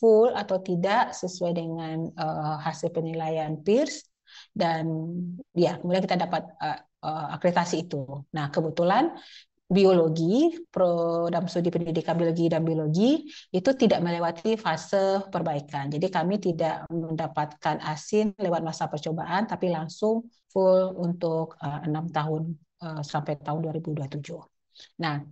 full atau tidak sesuai dengan uh, hasil penilaian Peers dan ya kemudian kita dapat uh, uh, akreditasi itu. Nah kebetulan biologi program studi pendidikan biologi dan biologi itu tidak melewati fase perbaikan. Jadi kami tidak mendapatkan asin lewat masa percobaan tapi langsung full untuk enam uh, tahun uh, sampai tahun 2027. Nah,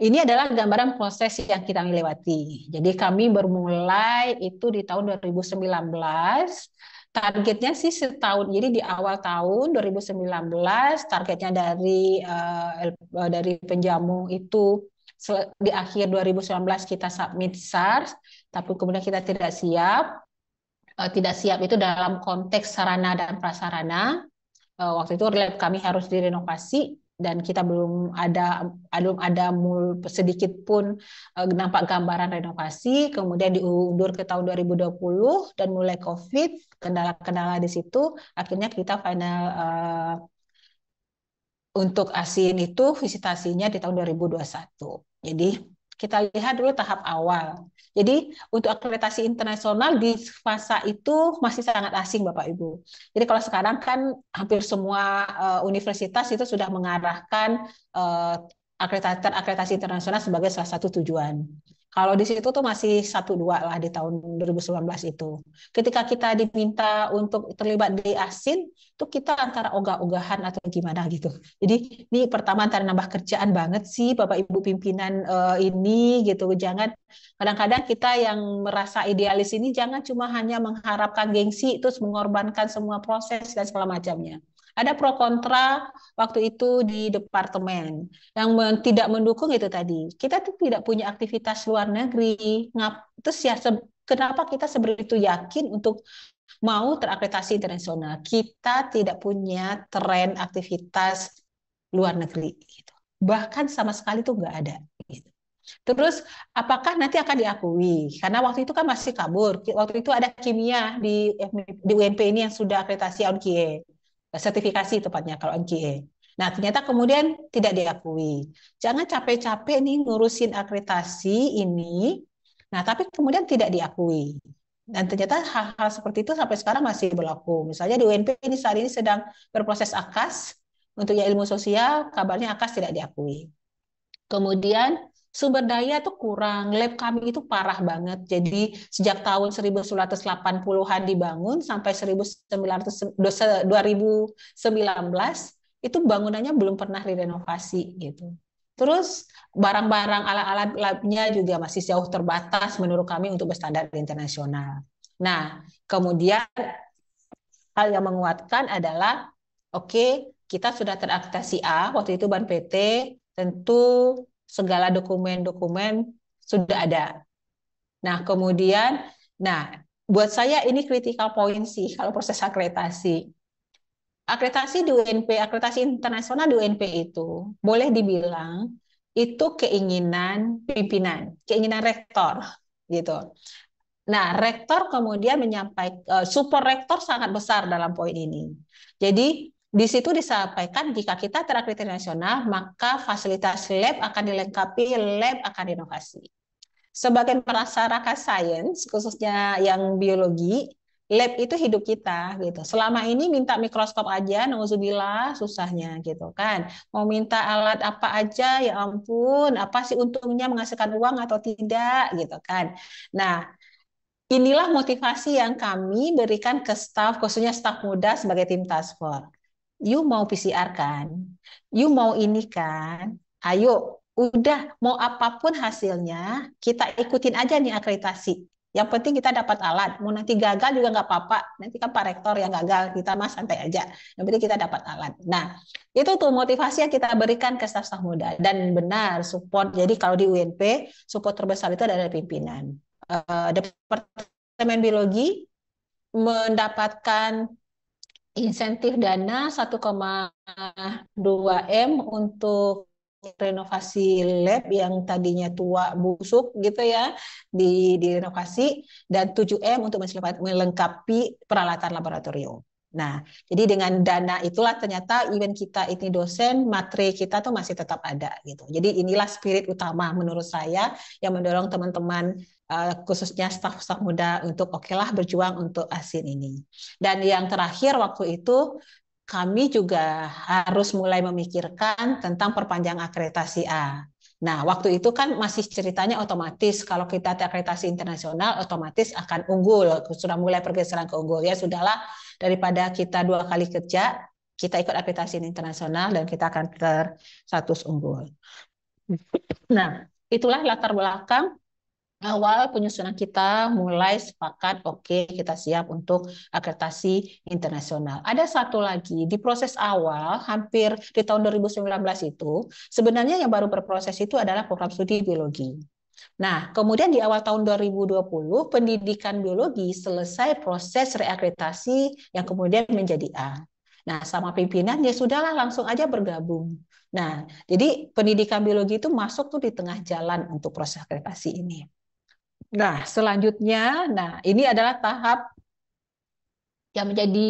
ini adalah gambaran proses yang kita melewati Jadi kami bermulai itu di tahun 2019. Targetnya sih setahun. Jadi di awal tahun 2019 targetnya dari uh, dari penjamu itu di akhir 2019 kita submit SARS, tapi kemudian kita tidak siap. Uh, tidak siap itu dalam konteks sarana dan prasarana. Uh, waktu itu lab kami harus direnovasi dan kita belum ada belum ada mul, sedikit pun uh, nampak gambaran renovasi kemudian diundur ke tahun 2020 dan mulai covid kendala-kendala di situ akhirnya kita final uh, untuk ASIN itu visitasinya di tahun 2021 jadi kita lihat dulu tahap awal. Jadi untuk akreditasi internasional di fase itu masih sangat asing Bapak Ibu. Jadi kalau sekarang kan hampir semua uh, universitas itu sudah mengarahkan uh, eh, akreditasi internasional sebagai salah satu tujuan. Kalau di situ tuh masih satu dua lah di tahun 2019 itu. Ketika kita diminta untuk terlibat di ASIN, tuh kita antara ogah-ogahan atau gimana gitu. Jadi ini pertama antara nambah kerjaan banget sih Bapak Ibu pimpinan uh, ini gitu. Jangan kadang-kadang kita yang merasa idealis ini jangan cuma hanya mengharapkan gengsi terus mengorbankan semua proses dan segala macamnya. Ada pro kontra waktu itu di departemen. Yang men tidak mendukung itu tadi. Kita tuh tidak punya aktivitas luar negeri. Ngap terus ya kenapa kita sebegitu yakin untuk mau terakreditasi internasional? Kita tidak punya tren aktivitas luar negeri gitu. Bahkan sama sekali tuh nggak ada gitu. Terus apakah nanti akan diakui? Karena waktu itu kan masih kabur. Waktu itu ada kimia di di UNP ini yang sudah akreditasi AUNKIE sertifikasi tepatnya kalau NGA. Nah, ternyata kemudian tidak diakui. Jangan capek-capek nih ngurusin akreditasi ini. Nah, tapi kemudian tidak diakui. Dan ternyata hal-hal seperti itu sampai sekarang masih berlaku. Misalnya di UNP ini saat ini sedang berproses AKAS untuk ya ilmu sosial, kabarnya AKAS tidak diakui. Kemudian sumber daya itu kurang. Lab kami itu parah banget. Jadi sejak tahun 1980-an dibangun sampai 1900, 2019 itu bangunannya belum pernah direnovasi gitu. Terus barang-barang alat-alat labnya juga masih jauh terbatas menurut kami untuk berstandar internasional. Nah, kemudian hal yang menguatkan adalah oke, okay, kita sudah teraktasi A waktu itu Ban PT tentu segala dokumen-dokumen sudah ada. Nah, kemudian, nah, buat saya ini critical point sih kalau proses akreditasi. Akreditasi di UNP, akreditasi internasional di UNP itu boleh dibilang itu keinginan pimpinan, keinginan rektor gitu. Nah, rektor kemudian menyampaikan eh, support rektor sangat besar dalam poin ini. Jadi di situ disampaikan jika kita terakreditasi nasional, maka fasilitas lab akan dilengkapi lab akan inovasi. Sebagai masyarakat sains, khususnya yang biologi, lab itu hidup kita gitu. Selama ini minta mikroskop aja, nauzubillah susahnya gitu kan. Mau minta alat apa aja, ya ampun, apa sih untungnya menghasilkan uang atau tidak gitu kan. Nah, Inilah motivasi yang kami berikan ke staf, khususnya staf muda sebagai tim task force you mau PCR kan? You mau ini kan? Ayo, udah mau apapun hasilnya, kita ikutin aja nih akreditasi. Yang penting kita dapat alat. Mau nanti gagal juga nggak apa-apa. Nanti kan Pak Rektor yang gagal, kita mah santai aja. Yang penting kita dapat alat. Nah, itu tuh motivasi yang kita berikan ke staf-staf muda. Dan benar, support. Jadi kalau di UNP, support terbesar itu adalah pimpinan. Eh, Departemen Biologi mendapatkan insentif dana 1,2 M untuk renovasi lab yang tadinya tua busuk gitu ya di direnovasi dan 7M untuk melengkapi peralatan laboratorium. Nah, jadi dengan dana itulah ternyata event kita ini dosen, materi kita tuh masih tetap ada gitu. Jadi inilah spirit utama menurut saya yang mendorong teman-teman Eh, khususnya staf-staf muda untuk oke okay berjuang untuk asin ini. Dan yang terakhir waktu itu kami juga harus mulai memikirkan tentang perpanjang akreditasi A. Nah, waktu itu kan masih ceritanya otomatis kalau kita akreditasi internasional otomatis akan unggul, sudah mulai pergeseran ke unggul ya sudahlah daripada kita dua kali kerja kita ikut akreditasi internasional dan kita akan terstatus unggul. Nah, itulah latar belakang awal penyusunan kita mulai sepakat oke okay, kita siap untuk akreditasi internasional. Ada satu lagi di proses awal hampir di tahun 2019 itu sebenarnya yang baru berproses itu adalah program studi biologi. Nah, kemudian di awal tahun 2020 pendidikan biologi selesai proses reakreditasi yang kemudian menjadi A. Nah, sama pimpinan ya sudahlah langsung aja bergabung. Nah, jadi pendidikan biologi itu masuk tuh di tengah jalan untuk proses akreditasi ini. Nah, selanjutnya, nah ini adalah tahap yang menjadi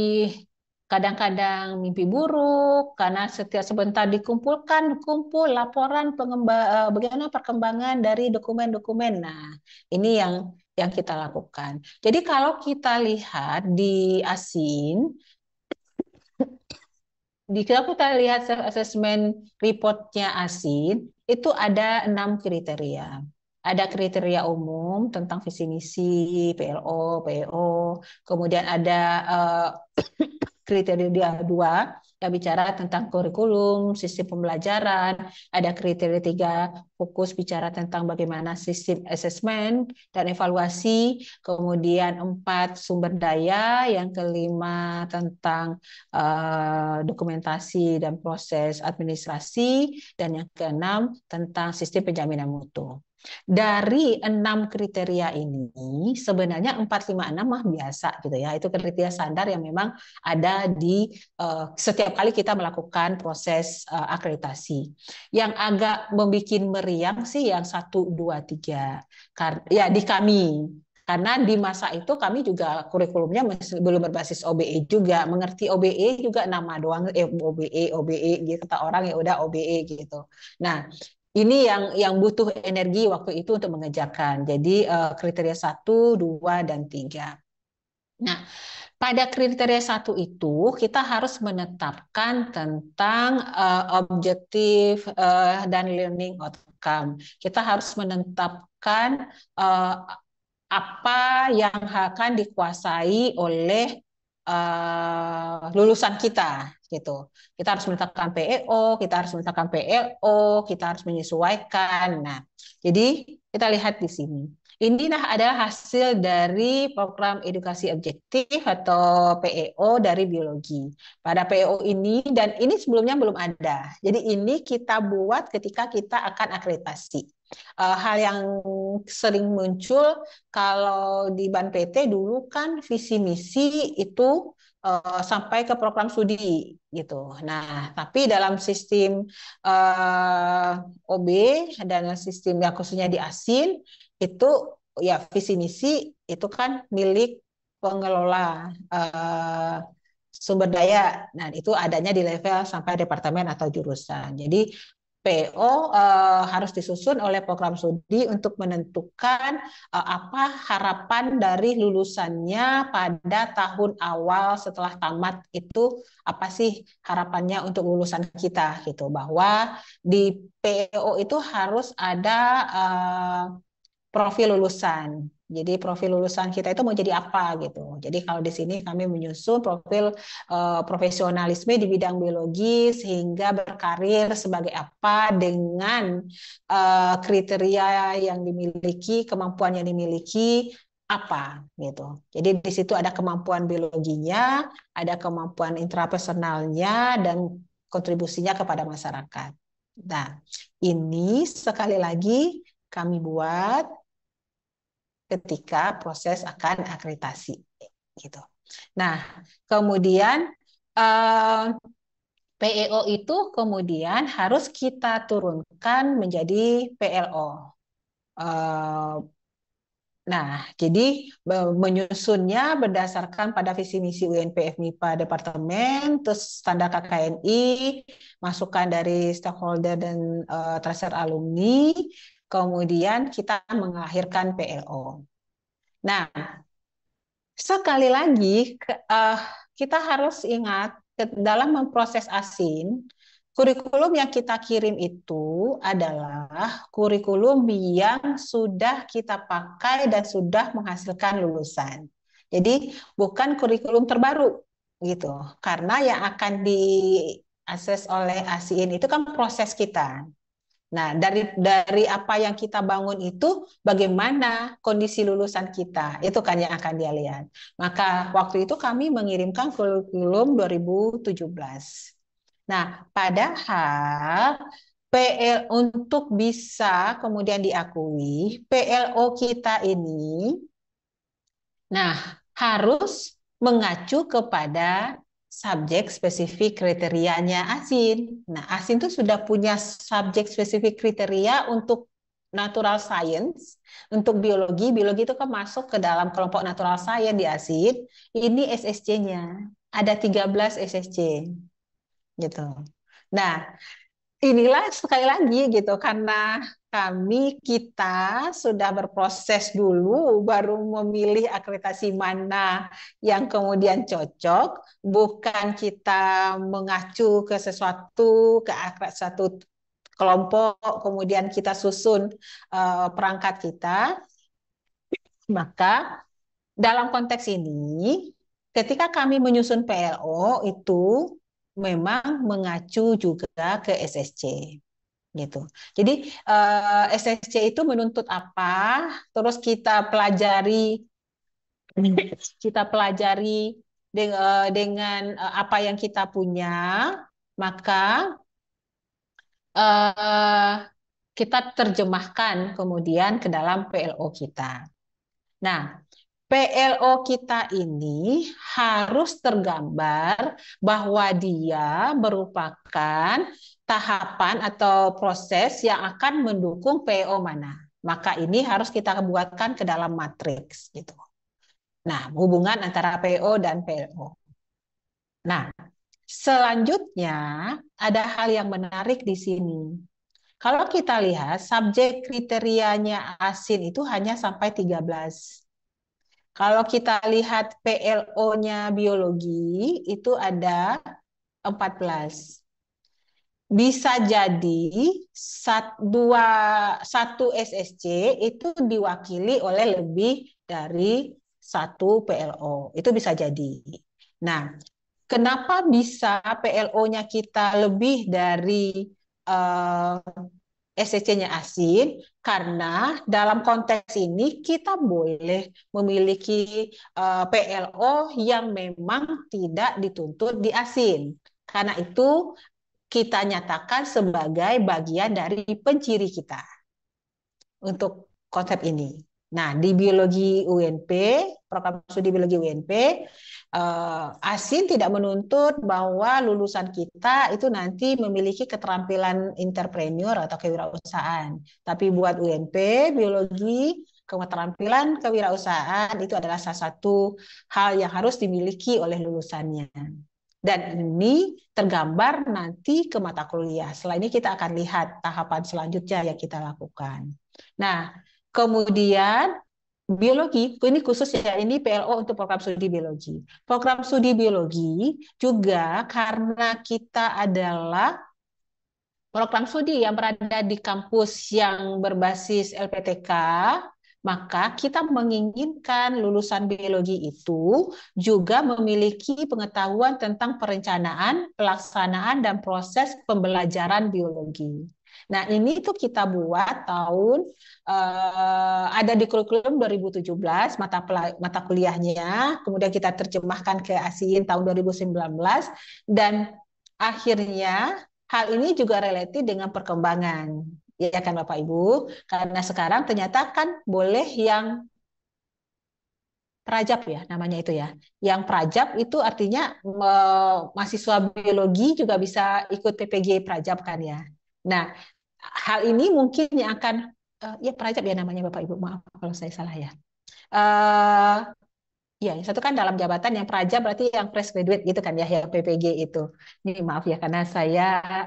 kadang-kadang mimpi buruk karena setiap sebentar dikumpulkan kumpul laporan eh, bagaimana perkembangan dari dokumen-dokumen. Nah, ini yang yang kita lakukan. Jadi kalau kita lihat di ASIN di kalau kita lihat self assessment reportnya ASIN itu ada enam kriteria ada kriteria umum tentang visi misi, PLO, PO. E kemudian ada uh, kriteria dua yang bicara tentang kurikulum, sistem pembelajaran, ada kriteria tiga fokus bicara tentang bagaimana sistem asesmen dan evaluasi, kemudian empat sumber daya, yang kelima tentang uh, dokumentasi dan proses administrasi, dan yang keenam tentang sistem penjaminan mutu. Dari enam kriteria ini sebenarnya empat 456 mah biasa gitu ya. Itu kriteria standar yang memang ada di uh, setiap kali kita melakukan proses uh, akreditasi. Yang agak membuat meriang sih yang satu dua tiga ya di kami karena di masa itu kami juga kurikulumnya belum berbasis OBE juga mengerti OBE juga nama doang eh, OBE OBE gitu kata orang ya udah OBE gitu nah ini yang yang butuh energi waktu itu untuk mengejarkan. Jadi uh, kriteria satu, dua, dan tiga. Nah, pada kriteria satu itu kita harus menetapkan tentang uh, objektif uh, dan learning outcome. Kita harus menetapkan uh, apa yang akan dikuasai oleh uh, lulusan kita gitu. Kita harus menetapkan PEO, kita harus menetapkan PLO, e kita harus menyesuaikan. Nah, jadi kita lihat di sini. Ini nah ada hasil dari program edukasi objektif atau PEO dari biologi. Pada PEO ini dan ini sebelumnya belum ada. Jadi ini kita buat ketika kita akan akreditasi. Eh, hal yang sering muncul kalau di Ban PT dulu kan visi misi itu uh, sampai ke program studi gitu. Nah, tapi dalam sistem uh, eh, OB dan sistem yang khususnya di ASIN itu ya visi misi itu kan milik pengelola uh, sumber daya. Nah, itu adanya di level sampai departemen atau jurusan. Jadi PO uh, eh, harus disusun oleh program studi untuk menentukan uh, apa harapan dari lulusannya pada tahun awal setelah tamat itu apa sih harapannya untuk lulusan kita gitu bahwa di PO itu harus ada uh, profil lulusan jadi profil lulusan kita itu mau jadi apa gitu. Jadi kalau di sini kami menyusun profil uh, profesionalisme di bidang biologi sehingga berkarir sebagai apa dengan uh, kriteria yang dimiliki, kemampuan yang dimiliki apa gitu. Jadi di situ ada kemampuan biologinya, ada kemampuan intrapersonalnya dan kontribusinya kepada masyarakat. Nah, ini sekali lagi kami buat ketika proses akan akreditasi gitu. Nah, kemudian eh, PEO itu kemudian harus kita turunkan menjadi PLO. Eh, Nah, jadi menyusunnya berdasarkan pada visi misi UNPF MIPA Departemen, terus standar KKNI, masukan dari stakeholder dan uh, tracer alumni, kemudian kita mengakhirkan PLO. Nah, sekali lagi eh, kita harus ingat dalam memproses ASIN, kurikulum yang kita kirim itu adalah kurikulum yang sudah kita pakai dan sudah menghasilkan lulusan. Jadi bukan kurikulum terbaru gitu. Karena yang akan diakses oleh ASIN itu kan proses kita. Nah, dari dari apa yang kita bangun itu bagaimana kondisi lulusan kita. Itu kan yang akan dia lihat. Maka waktu itu kami mengirimkan kurikulum 2017. Nah, padahal PL untuk bisa kemudian diakui, PLO kita ini nah harus mengacu kepada subjek spesifik kriterianya ASIN. Nah, ASIN itu sudah punya subjek spesifik kriteria untuk natural science, untuk biologi. Biologi itu kan masuk ke dalam kelompok natural science di ASIN. Ini SSC-nya. Ada 13 SSC. Gitu. Nah, inilah sekali lagi gitu karena kami kita sudah berproses dulu baru memilih akreditasi mana yang kemudian cocok bukan kita mengacu ke sesuatu ke satu kelompok kemudian kita susun uh, perangkat kita maka dalam konteks ini ketika kami menyusun PLO itu memang mengacu juga ke SSC gitu. Jadi uh, eh, SSC itu menuntut apa? Terus kita pelajari kita pelajari eh, dengan uh, apa yang kita punya, maka uh, kita terjemahkan kemudian ke dalam PLO kita. Nah, PLO kita ini harus tergambar bahwa dia merupakan tahapan atau proses yang akan mendukung PO mana. Maka ini harus kita buatkan ke dalam matriks gitu. Nah, hubungan antara PO dan PLO. Nah, selanjutnya ada hal yang menarik di sini. Kalau kita lihat subjek kriterianya ASIN itu hanya sampai 13 kalau kita lihat PLO-nya biologi itu ada 14. Bisa jadi dua, satu SSC itu diwakili oleh lebih dari satu PLO. Itu bisa jadi. Nah, kenapa bisa PLO-nya kita lebih dari uh, SCC-nya e asin karena dalam konteks ini kita boleh memiliki uh, eh, PLO yang memang tidak dituntut di asin. Karena itu kita nyatakan sebagai bagian dari penciri kita untuk konsep ini. Nah, di biologi UNP, program studi biologi UNP, uh, ASIN tidak menuntut bahwa lulusan kita itu nanti memiliki keterampilan entrepreneur atau kewirausahaan. Tapi buat UNP, biologi, keterampilan kewirausahaan itu adalah salah satu hal yang harus dimiliki oleh lulusannya. Dan ini tergambar nanti ke mata kuliah. Setelah ini kita akan lihat tahapan selanjutnya yang kita lakukan. Nah, kemudian biologi ini khusus ya ini PLO untuk program studi biologi. Program studi biologi juga karena kita adalah program studi yang berada di kampus yang berbasis LPTK, maka kita menginginkan lulusan biologi itu juga memiliki pengetahuan tentang perencanaan, pelaksanaan dan proses pembelajaran biologi. Nah, ini tuh kita buat tahun uh, ada di kurikulum 2017 mata mata kuliahnya, kemudian kita terjemahkan ke ASIN tahun 2019 dan akhirnya hal ini juga relatif dengan perkembangan. Ya kan Bapak Ibu, karena sekarang ternyata kan boleh yang prajab ya namanya itu ya. Yang prajab itu artinya eh, mahasiswa biologi juga bisa ikut PPG prajab kan ya. Nah, hal ini mungkin yang akan uh, ya perajab ya namanya Bapak Ibu maaf kalau saya salah ya. Uh, ya yang satu kan dalam jabatan yang perajab berarti yang fresh graduate gitu kan ya yang PPG itu. Ini maaf ya karena saya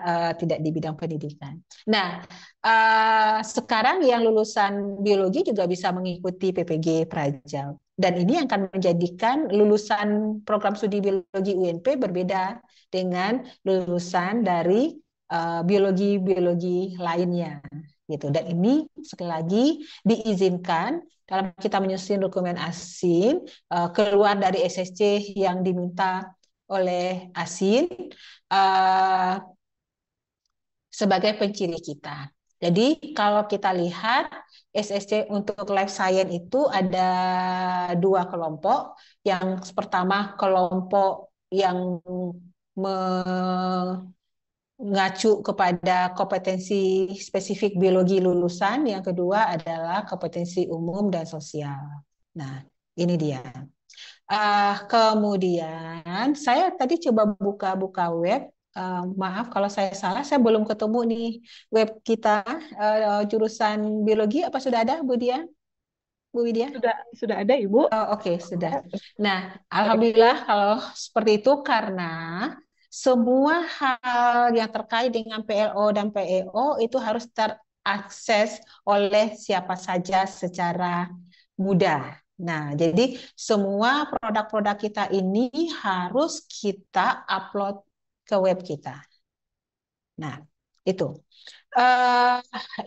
uh, tidak di bidang pendidikan. Nah uh, sekarang yang lulusan biologi juga bisa mengikuti PPG perajab dan ini yang akan menjadikan lulusan program studi biologi UNP berbeda dengan lulusan dari biologi-biologi eh, lainnya gitu dan ini sekali lagi diizinkan dalam kita menyusun dokumen asin uh, keluar dari SSC yang diminta oleh asin uh, sebagai penciri kita. Jadi kalau kita lihat SSC untuk life science itu ada dua kelompok. Yang pertama kelompok yang ngacu kepada kompetensi spesifik biologi lulusan, yang kedua adalah kompetensi umum dan sosial. Nah, ini dia. Uh, kemudian saya tadi coba buka-buka web. Uh, maaf kalau saya salah, saya belum ketemu nih web kita uh, jurusan biologi apa sudah ada Bu Dian? Bu Widya? Sudah sudah ada Ibu. Oh, Oke okay, sudah. Nah alhamdulillah kalau seperti itu karena semua hal yang terkait dengan PLO dan PEO itu harus terakses oleh siapa saja secara mudah. Nah, jadi semua produk-produk kita ini harus kita upload ke web kita. Nah, itu uh,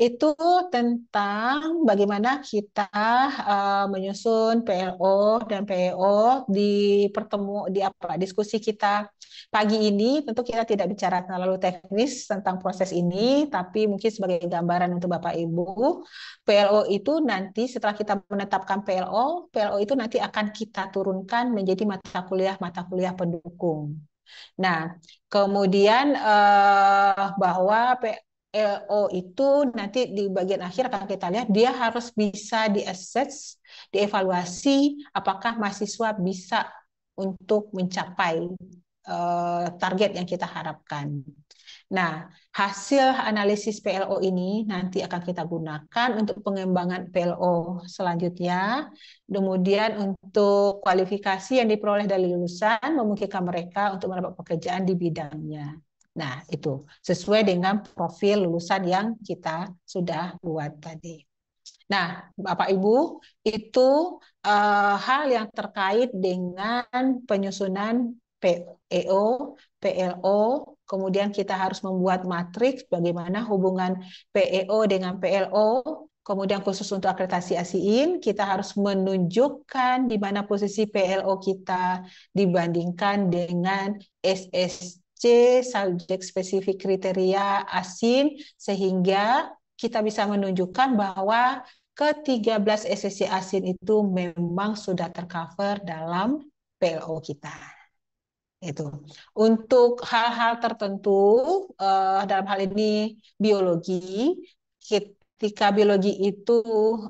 itu tentang bagaimana kita uh, menyusun PLO dan PEO di pertemu di apa diskusi kita pagi ini tentu kita tidak bicara terlalu teknis tentang proses ini tapi mungkin sebagai gambaran untuk Bapak Ibu PLO itu nanti setelah kita menetapkan PLO PLO itu nanti akan kita turunkan menjadi mata kuliah mata kuliah pendukung Nah, kemudian eh, bahwa PLO e itu nanti di bagian akhir akan kita lihat dia harus bisa diassess, dievaluasi apakah mahasiswa bisa untuk mencapai eh, target yang kita harapkan. Nah, hasil analisis PLO ini nanti akan kita gunakan untuk pengembangan PLO selanjutnya. Kemudian untuk kualifikasi yang diperoleh dari lulusan memungkinkan mereka untuk mendapat pekerjaan di bidangnya. Nah, itu sesuai dengan profil lulusan yang kita sudah buat tadi. Nah, Bapak Ibu, itu uh, hal yang terkait dengan penyusunan PEO, PLO, Kemudian kita harus membuat matriks bagaimana hubungan PEO dengan PLO. Kemudian khusus untuk akreditasi ASIIN, kita harus menunjukkan di mana posisi PLO kita dibandingkan dengan SSC, Subject Specific kriteria ASIN, sehingga kita bisa menunjukkan bahwa ke-13 SSC ASIN itu memang sudah tercover dalam PLO kita itu untuk hal-hal tertentu uh, dalam hal ini biologi ketika biologi itu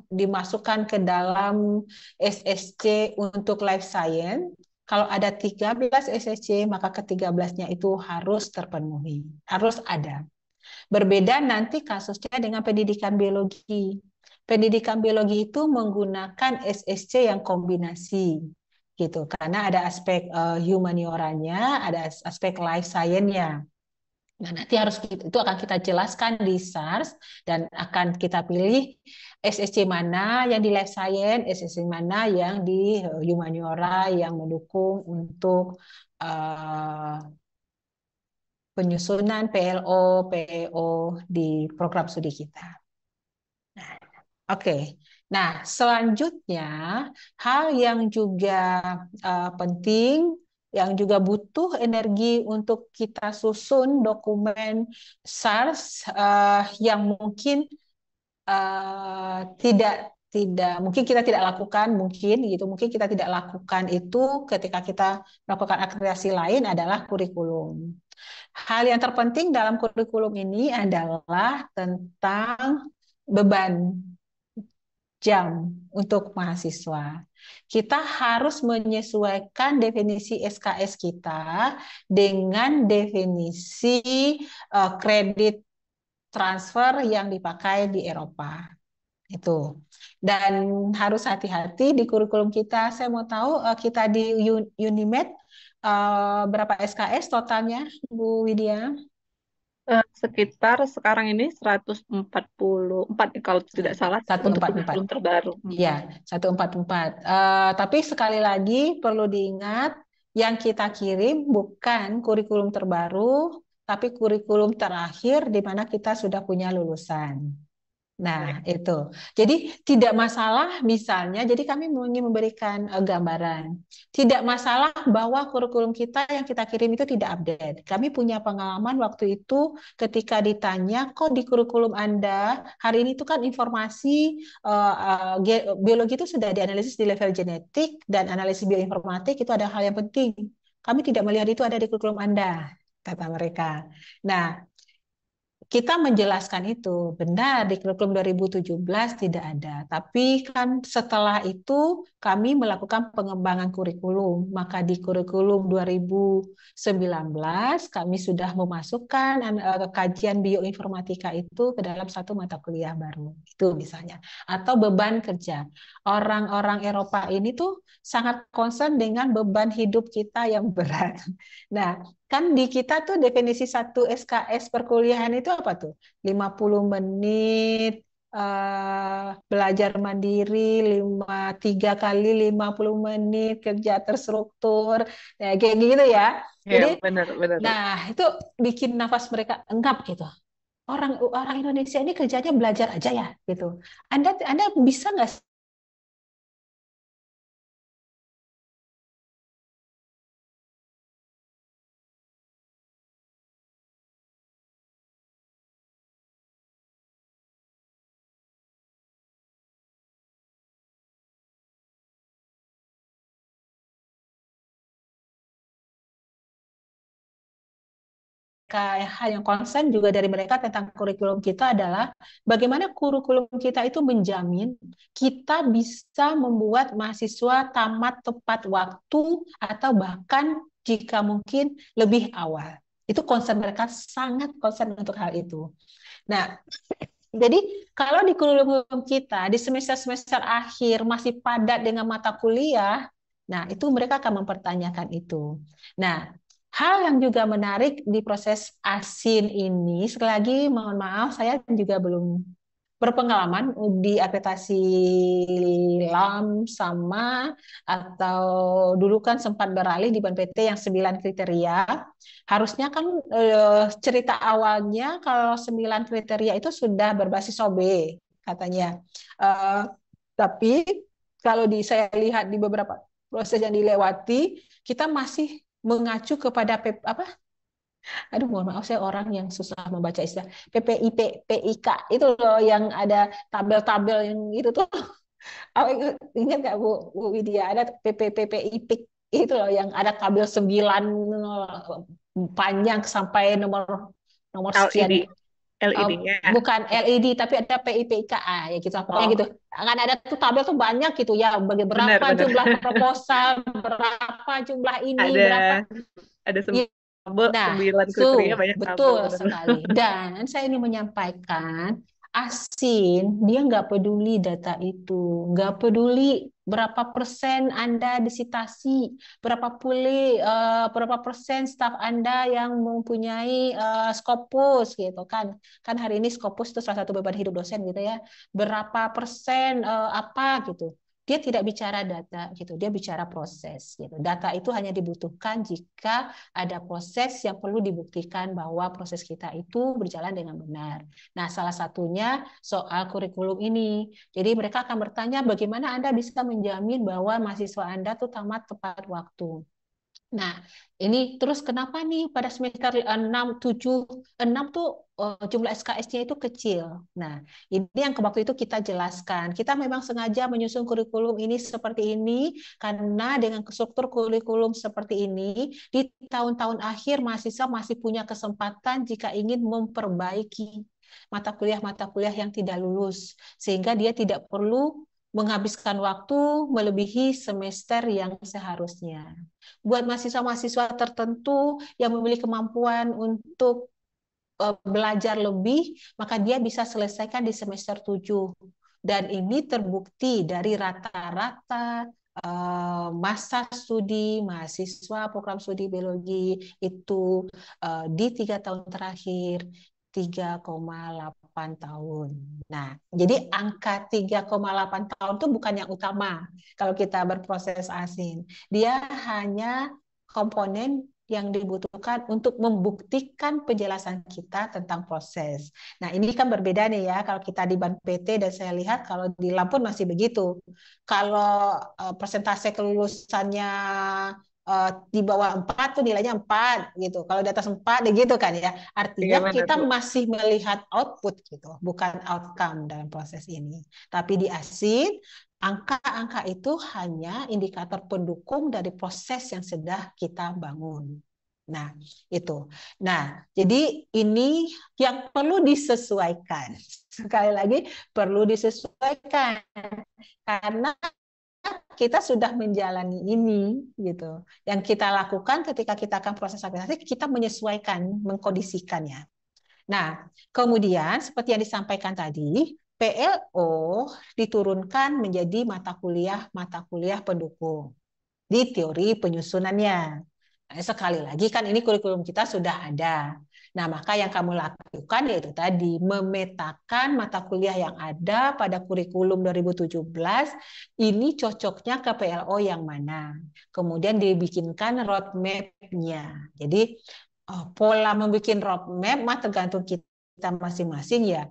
dimasukkan ke dalam SSC untuk life science kalau ada 13 SSC maka ke-13-nya itu harus terpenuhi harus ada berbeda nanti kasusnya dengan pendidikan biologi pendidikan biologi itu menggunakan SSC yang kombinasi gitu karena ada aspek uh, eh, humanioranya, ada aspek life science-nya. Nah, nanti harus itu akan kita jelaskan di SARS dan akan kita pilih SSC mana yang di life science, SSC mana yang di eh, humaniora yang mendukung untuk uh, penyusunan PLO, PEO di program studi kita. Nah, Oke, okay. Nah, selanjutnya hal yang juga uh, penting yang juga butuh energi untuk kita susun dokumen SARS uh, yang mungkin uh, tidak tidak mungkin kita tidak lakukan mungkin gitu mungkin kita tidak lakukan itu ketika kita melakukan akreditasi lain adalah kurikulum. Hal yang terpenting dalam kurikulum ini adalah tentang beban jam untuk mahasiswa. Kita harus menyesuaikan definisi SKS kita dengan definisi uh, transfer yang dipakai di Eropa. Itu. Dan harus hati-hati di kurikulum kita. Saya mau tahu uh, kita di Unimed uh, berapa SKS totalnya, Bu Widya? Eh, sekitar sekarang ini 144 empat eh, kalau tidak salah 144 belum terbaru. Iya, 144. Uh, eh, tapi sekali lagi perlu diingat yang kita kirim bukan kurikulum terbaru, tapi kurikulum terakhir di mana kita sudah punya lulusan. Nah, iya. itu. Jadi tidak masalah misalnya, jadi kami ingin memberikan uh, gambaran. Tidak masalah bahwa kurikulum kita yang kita kirim itu tidak update. Kami punya pengalaman waktu itu ketika ditanya, kok di kurikulum Anda hari ini itu kan informasi uh, uh, biologi itu sudah dianalisis di level genetik dan analisis bioinformatik itu ada hal yang penting. Kami tidak melihat itu ada di kurikulum Anda kata mereka. Nah, kita menjelaskan itu benar di kurikulum 2017 tidak ada tapi kan setelah itu kami melakukan pengembangan kurikulum maka di kurikulum 2019 kami sudah memasukkan eh, kajian bioinformatika itu ke dalam satu mata kuliah baru itu misalnya atau beban kerja orang-orang Eropa ini tuh sangat concern dengan beban hidup kita yang berat nah Kan di kita tuh definisi satu SKS perkuliahan itu apa tuh? 50 menit, uh, belajar mandiri lima tiga kali 50 menit kerja terstruktur ya kayak gitu ya. Yeah, Jadi benar benar. Nah, itu bikin nafas mereka engkap gitu. Orang orang Indonesia ini kerjanya belajar aja ya gitu. Anda Anda bisa nggak hal yang konsen juga dari mereka tentang kurikulum kita adalah bagaimana kurikulum kita itu menjamin kita bisa membuat mahasiswa tamat tepat waktu atau bahkan jika mungkin lebih awal. Itu concern mereka sangat concern untuk hal itu. Nah, jadi kalau di kurikulum kita di semester-semester akhir masih padat dengan mata kuliah, nah itu mereka akan mempertanyakan itu. Nah, Hal yang juga menarik di proses asin ini, sekali lagi mohon maaf, saya juga belum berpengalaman di akreditasi LAM sama atau dulu kan sempat beralih di BNPT yang 9 kriteria. Harusnya kan eh, cerita awalnya kalau 9 kriteria itu sudah berbasis OB katanya. Eh, tapi kalau di saya lihat di beberapa proses yang dilewati, kita masih mengacu kepada P, apa? Aduh, mohon maaf saya orang yang susah membaca istilah PPIP, PIK itu loh yang ada tabel-tabel yang gitu itu tuh. Ingat nggak Bu, Bu Widya ada PPPPIP itu loh yang ada tabel 9 panjang sampai nomor nomor sekian. LED-nya. Uh, bukan LED tapi ada PIPKA ah, ya kita gitu, pokoknya oh. gitu. Kan ada tuh tabel tuh banyak gitu ya bagi berapa benar, jumlah proposal, berapa jumlah ini, ada, berapa ada semua iya. tabel nah, 9 kriteria so, banyak betul sekali. Dan saya ingin menyampaikan asin, dia nggak peduli data itu, nggak peduli berapa persen Anda disitasi, berapa pulih, eh, uh, berapa persen staff Anda yang mempunyai uh, skopus gitu kan. Kan hari ini skopus itu salah satu beban hidup dosen gitu ya. Berapa persen uh, apa gitu dia tidak bicara data gitu, dia bicara proses gitu. Data itu hanya dibutuhkan jika ada proses yang perlu dibuktikan bahwa proses kita itu berjalan dengan benar. Nah, salah satunya soal kurikulum ini. Jadi mereka akan bertanya bagaimana Anda bisa menjamin bahwa mahasiswa Anda tuh tamat tepat waktu. Nah, ini terus kenapa nih pada semester 6, 7, 6 tuh eh, jumlah SKS-nya itu kecil. Nah, ini yang waktu itu kita jelaskan. Kita memang sengaja menyusun kurikulum ini seperti ini karena dengan struktur kurikulum seperti ini di tahun-tahun akhir mahasiswa masih punya kesempatan jika ingin memperbaiki mata kuliah-mata kuliah yang tidak lulus sehingga dia tidak perlu menghabiskan waktu melebihi semester yang seharusnya buat mahasiswa-mahasiswa tertentu yang memiliki kemampuan untuk e, belajar lebih, maka dia bisa selesaikan di semester 7. Dan ini terbukti dari rata-rata e, masa studi mahasiswa program studi biologi itu e, di tiga tahun terakhir tahun. Nah, jadi angka 3,8 tahun itu bukan yang utama kalau kita berproses asin. Dia hanya komponen yang dibutuhkan untuk membuktikan penjelasan kita tentang proses. Nah, ini kan berbeda nih ya kalau kita di Ban PT dan saya lihat kalau di Lampung masih begitu. Kalau eh, persentase kelulusannya Eh, di bawah 4 tuh nilainya 4 gitu. Kalau di atas 4 deh ya gitu kan ya. Artinya Gimana kita itu? masih melihat output gitu, bukan outcome dalam proses ini. Tapi di ASIN angka-angka itu hanya indikator pendukung dari proses yang sudah kita bangun. Nah, itu. Nah, jadi ini yang perlu disesuaikan. Sekali lagi, perlu disesuaikan. Karena kita sudah menjalani ini gitu. Yang kita lakukan ketika kita akan proses akreditasi kita menyesuaikan, mengkondisikannya. Nah, kemudian seperti yang disampaikan tadi, PLO diturunkan menjadi mata kuliah mata kuliah pendukung di teori penyusunannya. Nah, sekali lagi kan ini kurikulum kita sudah ada. Nah, maka yang kamu lakukan yaitu tadi memetakan mata kuliah yang ada pada kurikulum 2017 ini cocoknya ke PLO yang mana. Kemudian dibikinkan roadmap-nya. Jadi e, pola membuat roadmap mah tergantung kita masing-masing ya.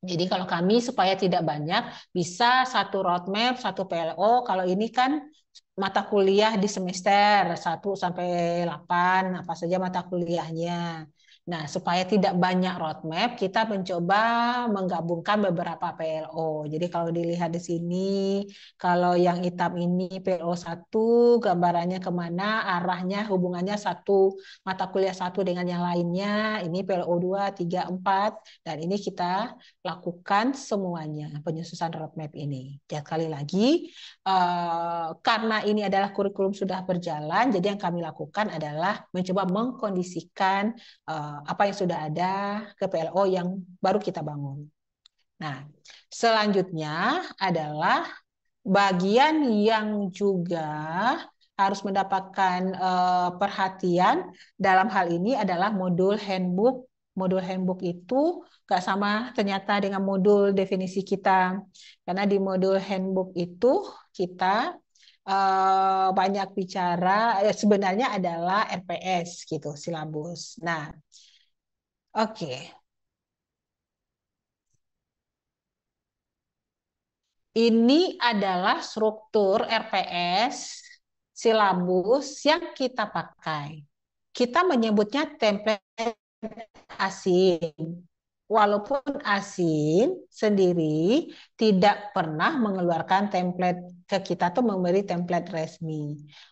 Jadi kalau kami supaya tidak banyak bisa satu roadmap, satu PLO. Kalau ini kan mata kuliah di semester 1 sampai 8 apa saja mata kuliahnya. Nah, supaya tidak banyak roadmap, kita mencoba menggabungkan beberapa PLO. Jadi kalau dilihat di sini, kalau yang hitam ini PLO 1, gambarannya kemana, arahnya, hubungannya satu, mata kuliah satu dengan yang lainnya, ini PLO 2, 3, 4, dan ini kita lakukan semuanya, penyusunan roadmap ini. Dan sekali lagi, eh, karena ini adalah kurikulum sudah berjalan, jadi yang kami lakukan adalah mencoba mengkondisikan eh, Eh, apa yang sudah ada ke PLO yang baru kita bangun. Nah, selanjutnya adalah bagian yang juga harus mendapatkan uh, perhatian dalam hal ini adalah modul handbook. Modul handbook itu gak sama ternyata dengan modul definisi kita. Karena di modul handbook itu kita uh, banyak bicara sebenarnya adalah RPS gitu, silabus. Nah, Oke. Ini adalah struktur RPS silabus yang kita pakai. Kita menyebutnya template asin. Walaupun asin sendiri tidak pernah mengeluarkan template ke kita tuh memberi template resmi.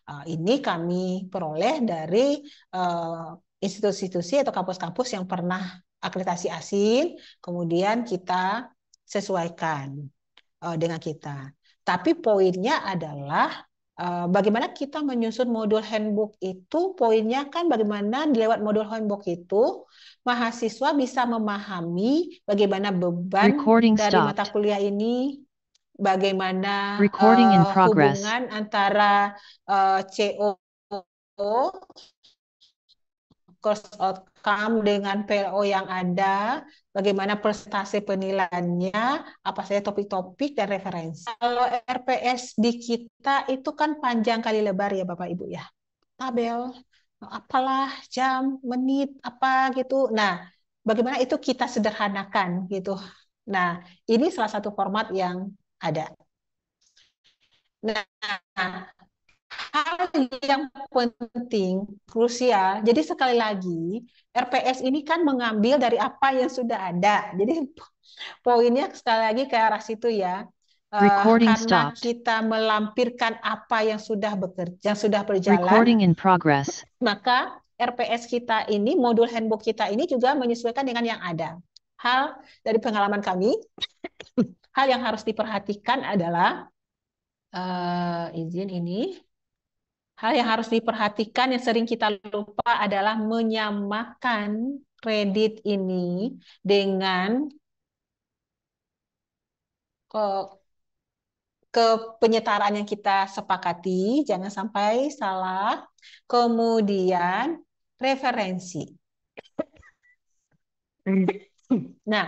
Ah, ini kami peroleh dari eh, institusi-institusi atau kampus-kampus yang pernah akreditasi asing, kemudian kita sesuaikan eh, dengan kita. Tapi poinnya adalah eh, bagaimana kita menyusun modul handbook itu, poinnya kan bagaimana lewat modul handbook itu mahasiswa bisa memahami bagaimana beban Recording dari stopped. mata kuliah ini bagaimana uh, hubungan antara uh, CO course outcome dengan PO yang ada, bagaimana prestasi penilaiannya, apa saja topik-topik dan referensi. Kalau RPS di kita itu kan panjang kali lebar ya Bapak Ibu ya. Tabel, apalah jam, menit, apa gitu. Nah, bagaimana itu kita sederhanakan gitu. Nah, ini salah satu format yang ada. Nah, hal yang penting krusial. Jadi sekali lagi RPS ini kan mengambil dari apa yang sudah ada. Jadi poinnya sekali lagi ke arah situ ya. Eh, karena stopped. kita melampirkan apa yang sudah bekerja, yang sudah berjalan. in Maka RPS kita ini, modul handbook kita ini juga menyesuaikan dengan yang ada. Hal dari pengalaman kami, hal yang harus diperhatikan adalah uh, izin ini Hal yang harus diperhatikan yang sering kita lupa adalah menyamakan kredit ini dengan ke, ke penyetaraan yang kita sepakati, jangan sampai salah. Kemudian referensi. Hmm. Nah,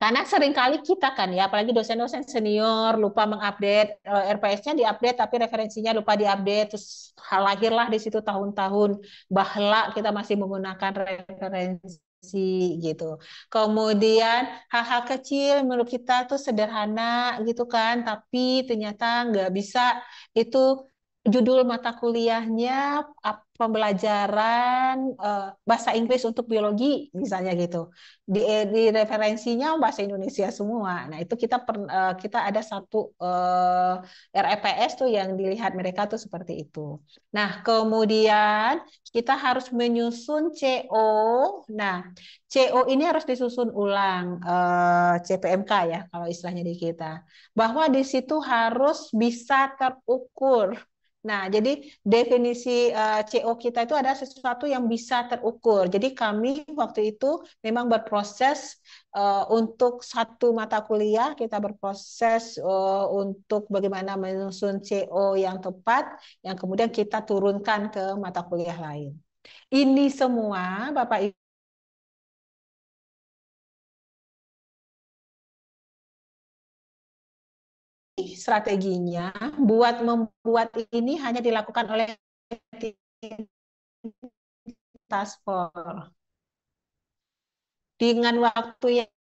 karena seringkali kita kan ya, apalagi dosen-dosen senior lupa mengupdate eh, RPS-nya diupdate tapi referensinya lupa diupdate terus lahirlah di situ tahun-tahun bahla kita masih menggunakan referensi gitu. Kemudian hal-hal kecil menurut kita tuh sederhana gitu kan, tapi ternyata nggak bisa itu judul mata kuliahnya pembelajaran uh, bahasa Inggris untuk biologi misalnya gitu di, eh, di referensinya bahasa Indonesia semua nah itu kita per, uh, kita ada satu uh, REPS tuh yang dilihat mereka tuh seperti itu nah kemudian kita harus menyusun CO nah CO ini harus disusun ulang uh, CPMK ya kalau istilahnya di kita bahwa di situ harus bisa terukur Nah, jadi definisi uh, eh, CO kita itu ada sesuatu yang bisa terukur. Jadi kami waktu itu memang berproses uh, untuk satu mata kuliah kita berproses uh, untuk bagaimana menyusun CO yang tepat, yang kemudian kita turunkan ke mata kuliah lain. Ini semua Bapak strateginya buat membuat ini hanya dilakukan oleh task force dengan waktu yang